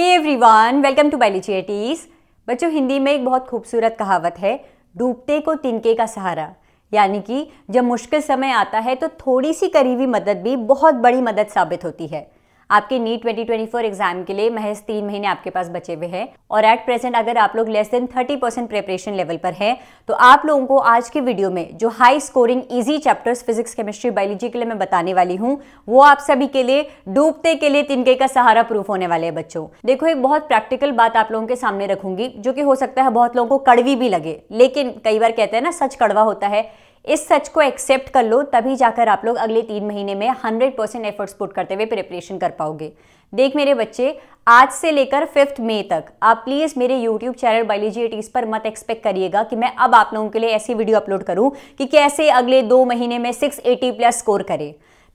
Hey everyone welcome to biology eighties बच्चों हिंदी में एक बहुत खूबसूरत कहावत है डूबते को तिनके का सहारा यानी कि जब मुश्किल समय आता है तो थोड़ी सी करीबी मदद भी बहुत बड़ी मदद साबित होती है आपके नीट 2024 एग्जाम के लिए महज तीन महीने आपके पास बचे हुए हैं और एट प्रेजेंट अगर आप लोग less than 30 percent preparation level पर हैं तो आप लोगों को आज के वीडियो में जो high scoring easy chapters physics chemistry biology के लिए मैं बताने वाली हूँ वो आप सभी के लिए डूबते के लिए तिनके का सहारा प्रूफ होने वाले है बच्चों देखो एक बहुत प्रैक्टिकल बात आप लोगों के सामने रखूंगी जो कि हो सकता है बहुत लोगों को कड़वी भी लगे लेकिन कई बार कहते हैं ना सच कड़वा होता है इस सच को एक्सेप्ट कर लो तभी जाकर आप लोग अगले तीन महीने में हंड्रेड परसेंट एफर्ट्स पुट करते हुए प्रिपरेशन कर पाओगे देख मेरे बच्चे आज से लेकर फिफ्थ मई तक आप प्लीज़ मेरे यूट्यूब चैनल बायोलॉजी एटीज पर मत एक्सपेक्ट करिएगा कि मैं अब आप लोगों के लिए ऐसी वीडियो अपलोड करूं कि कैसे अगले दो महीने में सिक्स एटी प्लस स्कोर करें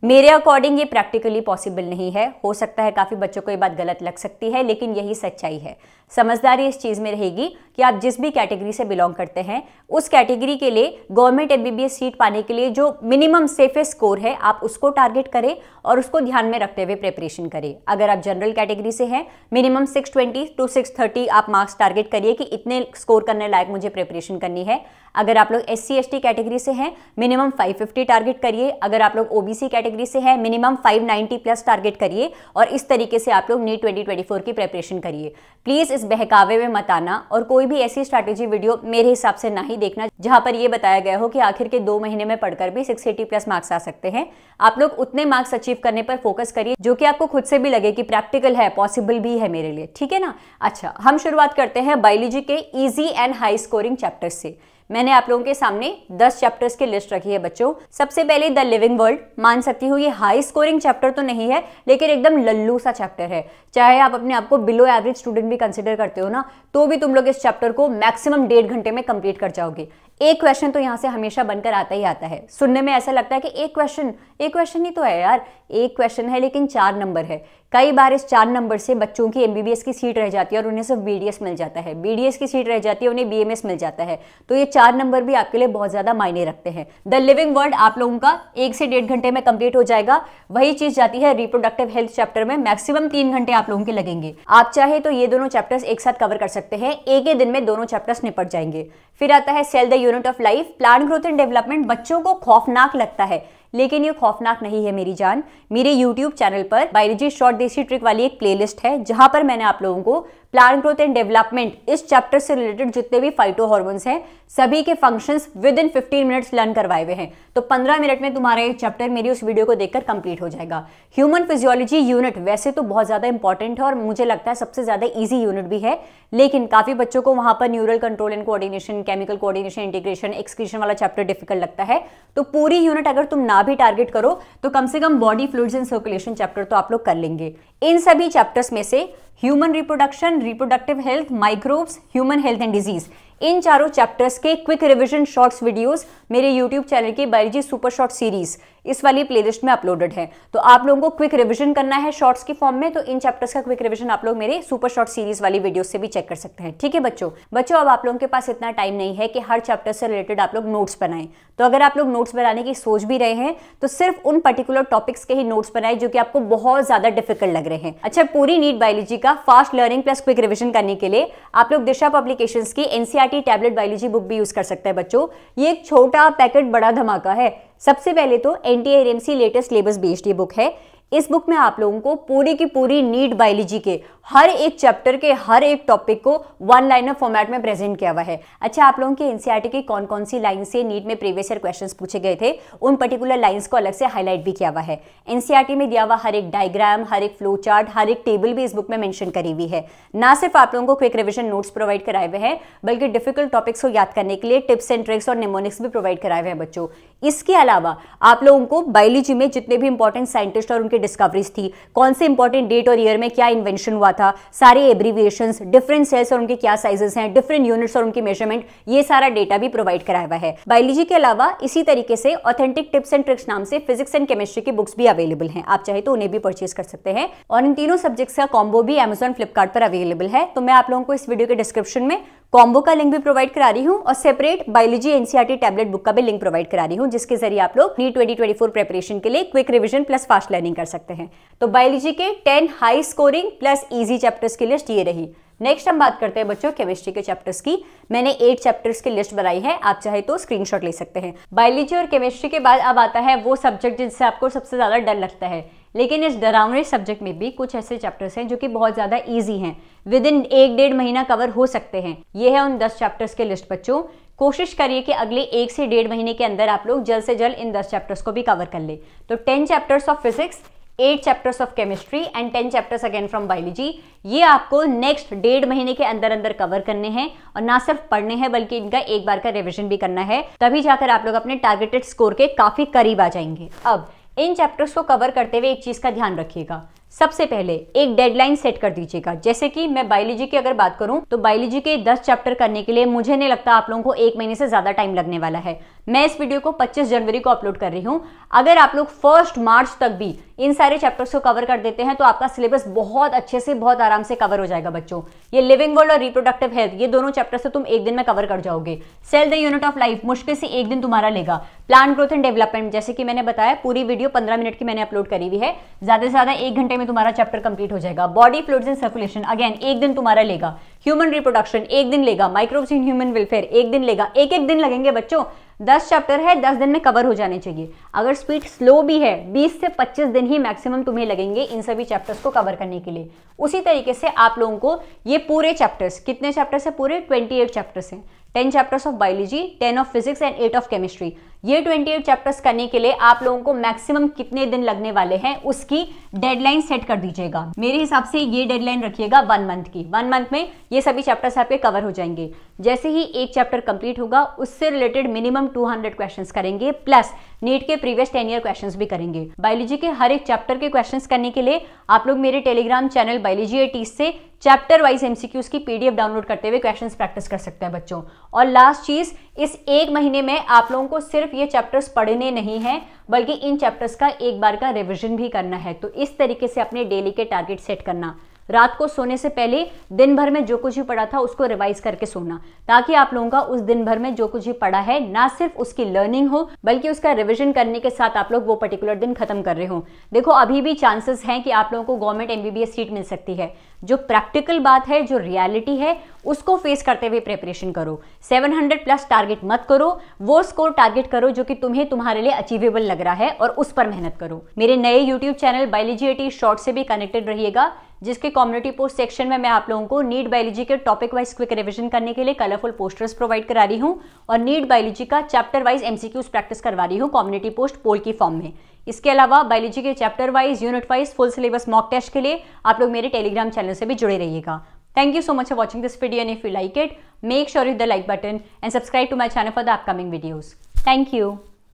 मेरे अकॉर्डिंग ये प्रैक्टिकली पॉसिबल नहीं है हो सकता है काफ़ी बच्चों को ये बात गलत लग सकती है लेकिन यही सच्चाई है समझदारी इस चीज़ में रहेगी कि आप जिस भी कैटेगरी से बिलोंग करते हैं उस कैटेगरी के लिए गवर्नमेंट एमबीबीएस सीट पाने के लिए जो मिनिमम सेफेस्ट स्कोर है आप उसको टारगेट करें और उसको ध्यान में रखते हुए प्रेपरेशन करें अगर आप जनरल कैटेगरी से हैं मिनिमम 620 टू थर्टी आप मार्क्स टारगेट करिए कि इतने स्कोर करने लायक मुझे प्रेपरेशन करनी है अगर आप लोग एस सी एस कैटेगरी से हैं मिनिमम 550 टारगेट करिए अगर आप लोग ओबीसी कैटेगरी से हैं मिनिमम 590 प्लस टारगेट करिए और इस तरीके से आप लोग नीट 2024 की प्रेपरेशन करिए प्लीज़ इस बहकावे में मत आना और कोई भी ऐसी स्ट्रैटेजी वीडियो मेरे हिसाब से ना ही देखना जहां पर यह बताया गया हो कि आखिर के दो महीने में पढ़कर भी सिक्स एटी प्लस मार्क्स आ सकते हैं आप लोग उतने मार्क्स अचीव करने पर फोकस करिए जो कि आपको खुद से भी लगे कि प्रैक्टिकल है पॉसिबल भी है मेरे लिए ठीक है ना अच्छा हम शुरुआत करते हैं बायोलॉजी के easy and high scoring chapter से मैंने आप लोगों के सामने 10 चैप्टर्स की लिस्ट रखी है बच्चों सबसे पहले द लिविंग वर्ल्ड मान सकती हूँ ये हाई स्कोरिंग चैप्टर तो नहीं है लेकिन एकदम लल्लू सा चैप्टर है चाहे आप अपने आप को बिलो एवरेज स्टूडेंट भी कंसिडर करते हो ना तो भी तुम लोग इस चैप्टर को मैक्सिमम डेढ़ घंटे में कंप्लीट कर जाओगे एक क्वेश्चन तो यहाँ से हमेशा बनकर आता ही आता है सुनने में ऐसा लगता है कि एक क्वेश्चन एक क्वेश्चन ही तो है यार एक क्वेश्चन है लेकिन चार नंबर है कई बार इस चार नंबर से बच्चों की एम की सीट रह जाती है और उन्हें सिर्फ बी मिल जाता है बी की सीट रह जाती है उन्हें बी मिल जाता है तो ये चार नंबर भी आपके लिए बहुत ज़्यादा मायने रखते हैं द लिविंग वर्ड आप लोगों का एक से डेढ़ घंटे में कंप्लीट हो जाएगा वही चीज़ जाती है रिप्रोडक्टिव हेल्थ चैप्टर में मैक्सिमम तीन घंटे आप लोगों के लगेंगे आप चाहे तो ये दोनों चैप्टर्स एक साथ कवर कर सकते हैं एक ही दिन में दोनों चैप्टर्स निपट जाएंगे फिर आता है cell the unit of life plant growth and development बच्चों को खौफनाक लगता है लेकिन ये खौफनाक नहीं है मेरी जान मेरे YouTube चैनल पर बायोलॉजी शॉर्ट देसी ट्रिक वाली एक प्लेलिस्ट है जहां पर मैंने आप लोगों को प्लांट ग्रोथ एंड डेवलपमेंट इस चैप्टर से रिलेटेड जितने भी फाइटो हॉर्मोन्स हैं सभी के functions with in fifteen minutes learn करवाए हुए हैं तो पंद्रह मिनट में तुम्हारा ये चैप्टर मेरी उस वीडियो को देखकर कंप्लीट हो जाएगा ह्यूमन फिजियोलॉजी यूनिट वैसे तो बहुत ज़्यादा इंपॉर्टेंट है और मुझे लगता है सबसे ज़्यादा ईजी यूनिट भी है लेकिन काफ़ी बच्चों को वहां पर neural control and coordination chemical coordination integration excretion वाला चैप्टर डिफिकल्ट लगता है तो पूरी यूनिट अगर तुम ना भी टारगेट करो तो कम से कम body fluids and circulation chapter तो आप लोग कर लेंगे इन सभी चैप्टर्स में से human reproduction, reproductive health, microbes, human health and disease. इन चारों चैप्टर्स के क्विक रिवीजन शॉर्ट्स वीडियोस मेरे यूट्यूब चैनल की बायोलॉजी सुपर शॉर्ट सीरीज इस वाली प्लेलिस्ट में अपलोडेड है तो आप लोगों को क्विक रिवीजन करना है शॉर्ट्स के फॉर्म में तो इन चैप्टर्स का क्विक रिवीजन आप लोग मेरे सुपर शॉर्ट सीरीज वाली वीडियो से भी चेक कर सकते हैं ठीक है बच्चों बच्चों अब आप लोगों के पास इतना टाइम नहीं है कि हर चैप्टर से रिलेटेड आप लोग नोट्स बनाएं तो अगर आप लोग नोट्स बनाने की सोच भी रहे हैं तो सिर्फ उन पर्टिकुलर टॉपिक्स के ही नोट्स बनाए जो कि आपको बहुत ज्यादा डिफिकल्ट लग रहे हैं अच्छा पूरी नीट बायोलॉजी का fast learning plus quick revision करने के लिए आप लोग दिशा पब्लिकेशन की NCR NCERT tablet biology book भी यूज कर सकता है बच्चों ये एक छोटा पैकेट बड़ा धमाका है सबसे पहले तो N T latest syllabus based ये बुक है इस बुक में आप लोगों को पूरी की पूरी नीट बायोलॉजी के हर एक चैप्टर के हर एक टॉपिक को वन लाइनर फॉर्मेट में प्रेजेंट किया हुआ है अच्छा आप लोगों की एनसीआरटी e की कौन कौन सी लाइन से नीट में प्रीवियस ईयर क्वेश्चंस पूछे गए थे उन पर्टिकुलर लाइंस को अलग से हाईलाइट भी किया हुआ है एनसीआरटी e में दिया हुआ हर एक डायग्राम हर एक फ्लो चार्ट हर एक टेबल भी इस बुक में मैंशन करी हुई है ना सिर्फ आप लोगों को क्विक रिविजन नोट्स प्रोवाइड कराए हुए हैं बल्कि डिफिकल्ट टॉपिक्स को याद करने के लिए टिप्स एंड ट्रिक्स और निमोनिक्स भी प्रोवाइड कराए हुए हैं बच्चों इसके अलावा आप लोगों को बायोलॉजी में जितने भी इंपॉर्टेंट साइंटिस्ट और उनकी डिस्कवरीज थी कौन से इंपॉर्टेंट डेट और ईयर में क्या इन्वेंशन हुआ था सारे एब्रीविएशन डिफरेंट सेल्स और उनके क्या साइजेस हैं डिफरेंट यूनिट्स और उनके मेजरमेंट ये सारा डेटा भी प्रोवाइड कराया हुआ है बायोलॉजी के अलावा इसी तरीके से ऑथेंटिक टिप्स एंड ट्रिक्स नाम से फिजिक्स एंड केमिस्ट्री की बुक्स भी अवेलेबल है आप चाहे तो उन्हें भी परचेज कर सकते हैं और इन तीनों सब्जेक्ट्स का कॉम्बो भी अमेजोन फ्लिपकार्ट पर अवेलेबल है तो मैं आप लोगों को इस वीडियो के डिस्क्रिप्शन में कॉम्बो का लिंक भी प्रोवाइड करा रही हूँ और separate biology NCERT tablet book का भी लिंक प्रोवाइड करा रही हूँ जिसके जरिए आप लोग NEET twenty twenty four preparation के लिए quick revision plus fast learning कर सकते हैं तो बायोलॉजी के ten high scoring plus easy chapters की लिस्ट ये रही नेक्स्ट हम बात करते हैं बच्चों केमिस्ट्री के चैप्टर्स की मैंने एट चैप्टर्स की लिस्ट बनाई है आप चाहे तो स्क्रीनशॉट ले सकते हैं बायोलॉजी और केमिस्ट्री के बाद अब आता है वो सब्जेक्ट जिनसे आपको सबसे ज्यादा डर लगता है लेकिन इस डरावने सब्जेक्ट में भी कुछ ऐसे चैप्टर्स हैं जो कि बहुत ज़्यादा ईजी हैं विद इन एक डेढ़ महीना कवर हो सकते हैं ये है उन दस चैप्टर्स के लिस्ट बच्चों कोशिश करिए कि अगले एक से डेढ़ महीने के अंदर आप लोग जल्द से जल्द इन दस चैप्टर्स को भी कवर कर ले तो ten chapters of physics eight chapters of chemistry and ten chapters again from biology ये आपको नेक्स्ट डेढ़ महीने के अंदर अंदर कवर करने हैं और ना सिर्फ पढ़ने हैं बल्कि इनका एक बार का रिविजन भी करना है तभी जाकर आप लोग अपने टारगेटेड स्कोर के काफी करीब आ जाएंगे अब इन चैप्टर्स को कवर करते हुए एक चीज़ का ध्यान रखिएगा सबसे पहले एक डेडलाइन सेट कर दीजिएगा जैसे कि मैं बायोलॉजी की अगर बात करूं तो बायोलॉजी के 10 चैप्टर करने के लिए मुझे नहीं लगता आप लोगों को एक महीने से ज़्यादा टाइम लगने वाला है मैं इस वीडियो को 25 जनवरी को अपलोड कर रही हूं अगर आप लोग फर्स्ट मार्च तक भी इन सारे चैप्टर्स को कवर कर देते हैं तो आपका सिलेबस बहुत अच्छे से बहुत आराम से कवर हो जाएगा बच्चों ये लिविंग वर्ल्ड और रिप्रोडक्टिव हेल्थ ये दोनों चैप्टर से तो तुम एक दिन में कवर कर जाओगे cell the unit of life मुश्किल से एक दिन तुम्हारा लेगा प्लांट ग्रोथ एंड डेवलपमेंट जैसे कि मैंने बताया पूरी वीडियो पंद्रह मिनट की मैंने अपलोड करी हुई है ज्यादा से ज्यादा एक घंटे में तुम्हारा चैप्टर कंप्लीट हो जाएगा body fluid and circulation again एक दिन तुम्हारा लेगा ह्यूमन रिप्रोडक्शन एक दिन लेगा माइक्रोब्स इन ह्यूमन वेलफेयर एक दिन लेगा एक एक दिन लगेंगे बच्चों दस चैप्टर है दस दिन में कवर हो जाने चाहिए अगर स्पीड स्लो भी है बीस से पच्चीस दिन ही मैक्सिमम तुम्हें लगेंगे इन सभी चैप्टर्स को कवर करने के लिए उसी तरीके से आप लोगों को ये पूरे चैप्टर्स कितने चैप्टर्स हैं पूरे ट्वेंटी एट चैप्टर्स हैं ten chapters of biology ten of physics and eight of chemistry ये ट्वेंटी एट चैप्टर्स करने के लिए आप लोगों को मैक्सिमम कितने दिन लगने वाले हैं उसकी डेडलाइन सेट कर दीजिएगा मेरे हिसाब से ये डेडलाइन रखिएगा वन मंथ की वन मंथ में ये सभी चैप्टर्स आपके कवर हो जाएंगे जैसे ही एक चैप्टर कंप्लीट होगा उससे रिलेटेड मिनिमम 200 क्वेश्चंस करेंगे प्लस नीट के प्रीवियस टेन ईयर क्वेश्चंस भी करेंगे बायोलॉजी के हर एक चैप्टर के क्वेश्चंस करने के लिए आप लोग मेरे टेलीग्राम चैनल बायोलॉजी एटीस से चैप्टर वाइज एमसीक्यूज की पीडीएफ डाउनलोड करते हुए क्वेश्चंस प्रैक्टिस कर सकते हैं बच्चों और लास्ट चीज इस एक महीने में आप लोगों को सिर्फ ये चैप्टर्स पढ़ने नहीं हैं बल्कि इन चैप्टर्स का एक बार का रिविजन भी करना है तो इस तरीके से अपने डेली के टारगेट सेट करना रात को सोने से पहले दिन भर में जो कुछ भी पढ़ा था उसको रिवाइज करके सोना ताकि आप लोगों का उस दिन भर में जो कुछ भी पढ़ा है ना सिर्फ उसकी लर्निंग हो बल्कि उसका रिविजन करने के साथ आप लोग वो पर्टिकुलर दिन खत्म कर रहे हो देखो अभी भी चांसेस हैं कि आप लोगों को गवर्नमेंट एमबीबीएस सीट मिल सकती है जो प्रैक्टिकल बात है जो रियलिटी है उसको फेस करते हुए प्रेपरेशन करो 700 प्लस टारगेट मत करो वो स्कोर टारगेट करो जो कि तुम्हें तुम्हारे लिए अचीवेबल लग रहा है और उस पर मेहनत करो मेरे नए YouTube channel biology eighty short से भी कनेक्टेड रहिएगा जिसके कम्युनिटी पोस्ट सेक्शन में मैं आप लोगों को नीट बायोलॉजी के टॉपिक वाइज क्विक रिविजन करने के लिए कलरफुल पोस्टर्स प्रोवाइड करा रही हूँ और नीट बायोलॉजी का चैप्टर वाइज एमसीक्यूज प्रैक्टिस करवा रही हूँ कम्युनिटी पोस्ट पोल की फॉर्म में इसके अलावा बायोलॉजी के chapter wise unit wise full syllabus mock test के लिए आप लोग मेरे टेलीग्राम चैनल से भी जुड़े रहिएगा thank you so much for watching this video and if you like it make sure you the like button and subscribe to my channel for the upcoming videos thank you